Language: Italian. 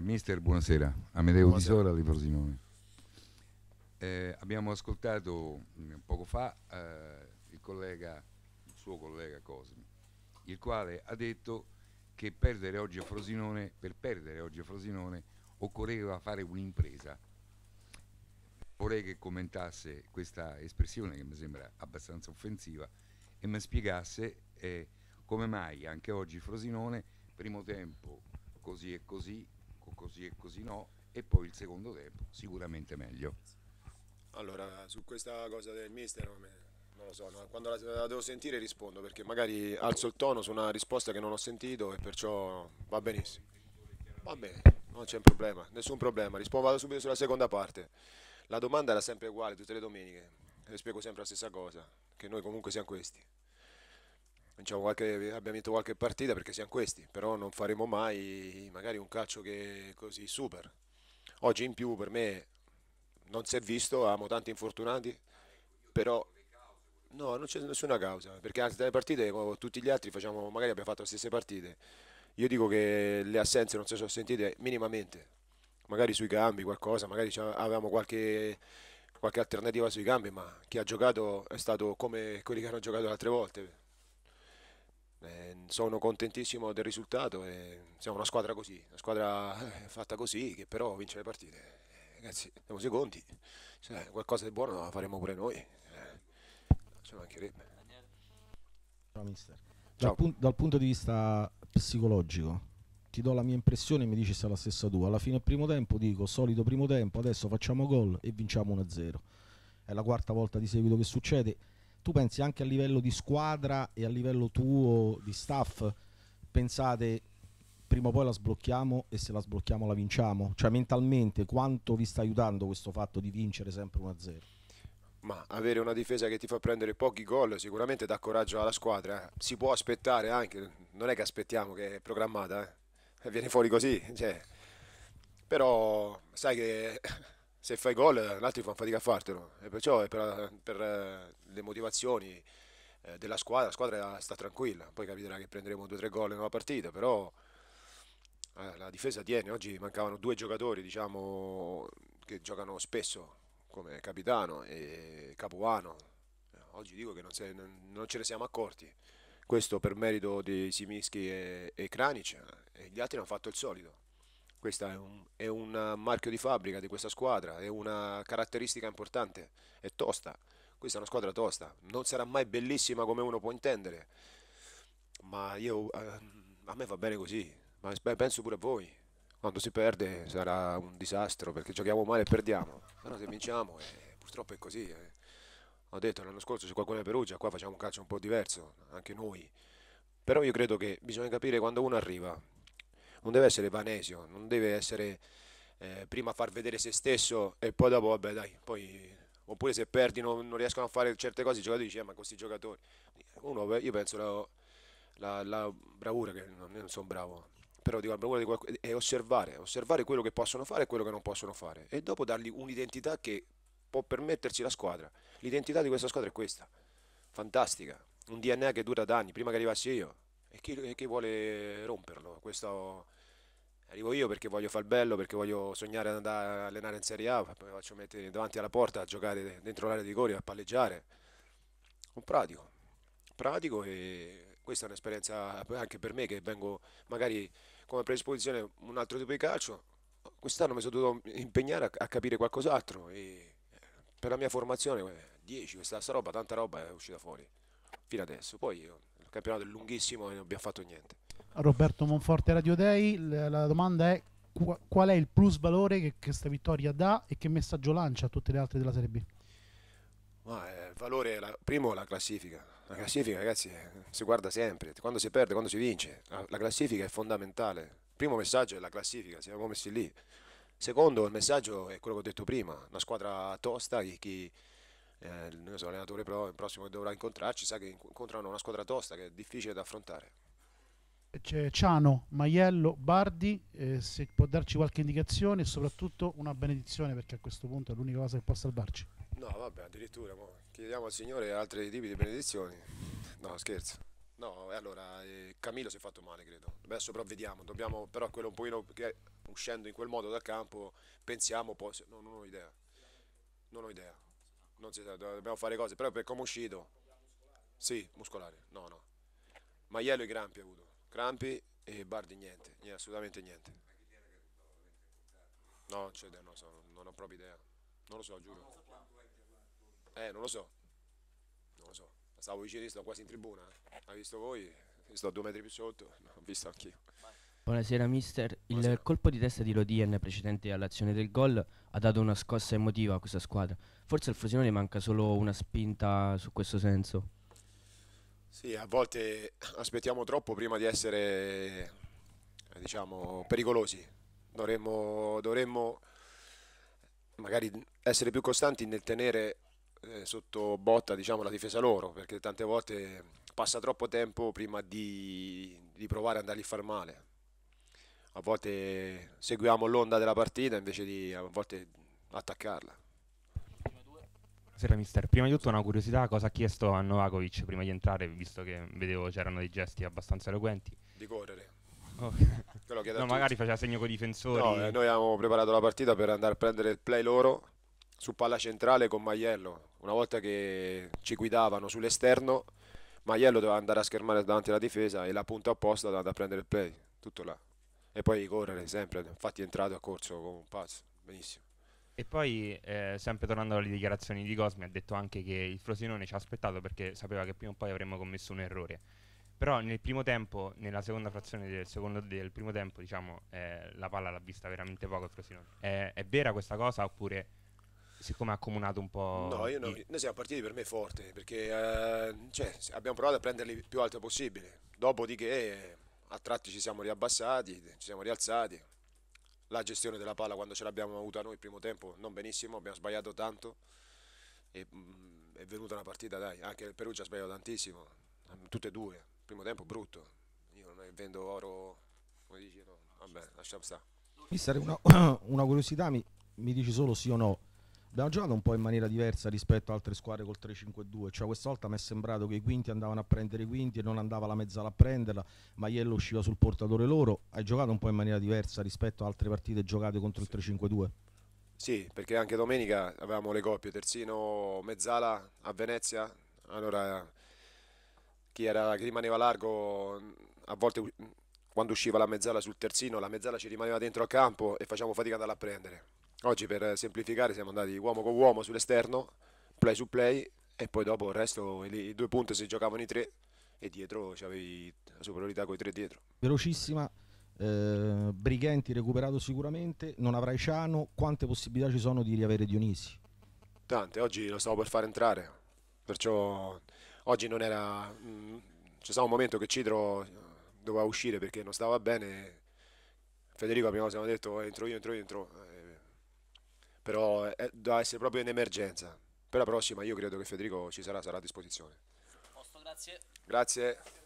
Mister, buonasera. Amedeo Di Sora di Frosinone. Eh, abbiamo ascoltato mm, poco fa eh, il, collega, il suo collega Cosmi, il quale ha detto che perdere oggi a Frosinone, per perdere oggi a Frosinone occorreva fare un'impresa. Vorrei che commentasse questa espressione che mi sembra abbastanza offensiva e mi spiegasse eh, come mai anche oggi Frosinone, primo tempo così e così, così e così no, e poi il secondo tempo sicuramente meglio. Allora, su questa cosa del mister, non lo so, no? quando la, la, devo sentire rispondo perché magari alzo il tono su una risposta che non ho sentito e perciò va benissimo. Va bene, non c'è un problema, nessun problema, rispondo vado subito sulla seconda parte. La domanda era sempre uguale tutte le domeniche, le spiego sempre la stessa cosa, che noi comunque siamo questi. Diciamo qualche, abbiamo vinto qualche partita perché siamo questi, però non faremo mai magari un calcio che è così super. Oggi in più per me non si è visto, amo tanti infortunati, però no, non c'è nessuna causa, perché anzi dalle partite come tutti gli altri facciamo, magari abbiamo fatto le stesse partite. Io dico che le assenze non si sono sentite minimamente, magari sui cambi qualcosa, magari avevamo qualche qualche alternativa sui cambi, ma chi ha giocato è stato come quelli che hanno giocato le altre volte. Eh, sono contentissimo del risultato. Eh, siamo una squadra così, una squadra eh, fatta così che però vince le partite. Eh, ragazzi, siamo secondi. Cioè, qualcosa di buono la faremo pure noi. Eh, ci mancherebbe. Ciao mister. Dal, pun dal, punto di vista psicologico, ti do la mia impressione e mi dici se è la stessa tua. Alla fine del primo tempo dico solito primo tempo, adesso facciamo gol e vinciamo 1-0. È la quarta volta di seguito che succede tu pensi anche a livello di squadra e a livello tuo di staff, pensate prima o poi la sblocchiamo e se la sblocchiamo la vinciamo? Cioè mentalmente quanto vi sta aiutando questo fatto di vincere sempre 1-0? Ma avere una difesa che ti fa prendere pochi gol sicuramente dà coraggio alla squadra, eh. si può aspettare anche, non è che aspettiamo che è programmata, eh. viene fuori così, cioè. però sai che se fai gol l'altro eh, fa fatica a fartelo e perciò è per, per eh, le motivazioni eh, della squadra la squadra sta tranquilla poi capiterà che prenderemo 2-3 gol in una partita però la difesa tiene oggi mancavano due giocatori diciamo che giocano spesso come capitano e capuano oggi dico che non, se, non ce ne siamo accorti questo per merito di Simischi e, e Kranic e gli altri hanno fatto il solito questo è un, è un, eh, marchio di fabbrica di questa squadra, è una caratteristica importante, è tosta. Questa è una squadra tosta, non sarà mai bellissima come uno può intendere, ma io, eh, a me va bene così, ma penso pure a voi. Quando si perde sarà un disastro perché giochiamo male e perdiamo, però se vinciamo eh, purtroppo è così. Eh. Ho detto l'anno scorso c'è qualcuno a Perugia, qua facciamo un calcio un po' diverso, anche noi. Però io credo che bisogna capire quando uno arriva, non deve essere vanesio, non deve essere eh, prima far vedere se stesso e poi dopo vabbè dai, poi oppure se perdi non, non riescono a fare certe cose i giocatori dicono eh, ma questi giocatori, uno io penso la, la, la bravura, che non, non sono bravo, però dico la bravura di qualcuno, è osservare, osservare quello che possono fare e quello che non possono fare e dopo dargli un'identità che può permettersi la squadra, l'identità di questa squadra è questa, fantastica, un DNA che dura da anni, prima che arrivassi io e chi, chi vuole romperlo. Questo arrivo io perché voglio far bello, perché voglio sognare ad andare a allenare in Serie A, poi faccio mettere davanti alla porta a giocare dentro l'area di rigore, a palleggiare. Un pratico, pratico e questa è un'esperienza anche per me che vengo magari come predisposizione un altro tipo di calcio. Quest'anno mi sono dovuto impegnare a, capire qualcos'altro e eh, per la mia formazione 10, eh, questa, questa roba, tanta roba è uscita fuori fino adesso. Poi io il campionato è lunghissimo e non abbiamo fatto niente. Roberto Monforte Radio Day, la domanda è qual è il plus valore che questa vittoria dà e che messaggio lancia a tutte le altre della Serie B? Ma, il eh, valore, la, primo la classifica, la classifica ragazzi eh, si guarda sempre, quando si perde, quando si vince, la, la classifica è fondamentale, il primo messaggio è la classifica, siamo messi lì, secondo il messaggio è quello che ho detto prima, una squadra tosta, chi, chi eh, il nostro allenatore pro, il prossimo che dovrà incontrarci sa che incontrano una squadra tosta che è difficile da affrontare. C'è Ciano, Maiello, Bardi, eh, se può darci qualche indicazione e soprattutto una benedizione perché a questo punto è l'unica cosa che può salvarci. No, vabbè, addirittura chiediamo al Signore altri tipi di benedizioni. No, scherzo. No, allora, eh, Camillo si è fatto male, credo. Adesso però vediamo, dobbiamo però quello un pochino che uscendo in quel modo dal campo pensiamo, poi, no, non ho idea. Non ho idea non si, sa, dobbiamo fare cose, però per come uscito, sì, muscolare, no, no, Maiello e crampi ha avuto, crampi e Bardi niente, niente assolutamente niente. No, cioè, non, so, non ho proprio idea, non lo so, giuro. Eh, non lo so, non lo so, stavo vicino, sto quasi in tribuna, eh. ha visto voi, sto a due metri più sotto, no, ho visto anch'io. Buonasera mister, Buonasera. il colpo di testa di Lodien precedente all'azione del gol ha dato una scossa emotiva a questa squadra, forse al Frosinone manca solo una spinta su questo senso? Sì, a volte aspettiamo troppo prima di essere diciamo, pericolosi, dovremmo, dovremmo magari essere più costanti nel tenere eh, sotto botta diciamo, la difesa loro, perché tante volte passa troppo tempo prima di, di provare ad andargli a far male a volte seguiamo l'onda della partita invece di a volte attaccarla. Buonasera mister, prima di tutto una curiosità, cosa ha chiesto a Novakovic prima di entrare, visto che vedevo c'erano dei gesti abbastanza eloquenti? Di correre. Oh. no, magari faceva segno con i difensori. No, eh, noi abbiamo preparato la partita per andare a prendere il play loro su palla centrale con Maiello. Una volta che ci guidavano sull'esterno, Maiello doveva andare a schermare davanti alla difesa e la punta opposta doveva andare a prendere il play. Tutto là e poi correre sempre. Infatti è entrato a corso come un pazzo, benissimo. E poi, eh, sempre tornando alle dichiarazioni di Cosmi, ha detto anche che il Frosinone ci ha aspettato perché sapeva che prima o poi avremmo commesso un errore. Però nel primo tempo, nella seconda frazione del, secondo, del primo tempo, diciamo, eh, la palla l'ha vista veramente poco il Frosinone. È, è vera questa cosa oppure siccome ha accomunato un po'. No, io no, di... noi siamo partiti per me forte perché eh, cioè, abbiamo provato a prenderli più alto possibile. Dopodiché a tratti ci siamo riabbassati, ci siamo rialzati, la gestione della palla quando ce l'abbiamo avuta noi il primo tempo non benissimo, abbiamo sbagliato tanto e mh, mm, è venuta una partita dai, anche il Perugia ha sbagliato tantissimo, tutte e due, il primo tempo brutto, io non vendo oro, come dici, no, vabbè lasciamo stare. Mister una, una curiosità, mi, mi dici solo sì o no, abbiamo giocato un po' in maniera diversa rispetto a altre squadre col 3-5-2, cioè questa volta mi è sembrato che i quinti andavano a prendere i quinti e non andava la mezzala a prenderla, ma Iello usciva sul portatore loro, hai giocato un po' in maniera diversa rispetto a altre partite giocate contro il 3-5-2? Sì, perché anche domenica avevamo le coppie, terzino, mezzala a Venezia, allora chi, era, chi rimaneva largo a volte quando usciva la mezzala sul terzino, la mezzala ci rimaneva dentro al campo e facciamo fatica ad andare a prendere Oggi per semplificare siamo andati uomo con uomo sull'esterno, play su play e poi dopo il resto i due punti si giocavano i tre e dietro c'avevi la superiorità con i tre dietro. Velocissima, eh, Brighenti recuperato sicuramente, non avrai Ciano, quante possibilità ci sono di riavere Dionisi? Tante, oggi lo stavo per far entrare, perciò oggi non era... Mm, c'è stato un momento che Cidro eh, doveva uscire perché non stava bene, Federico prima cosa mi ha detto oh, entro io, entro io, entro... Eh, però è, eh, da essere proprio in emergenza. Per la prossima io credo che Federico ci sarà, sarà a disposizione. Posto, grazie. Grazie.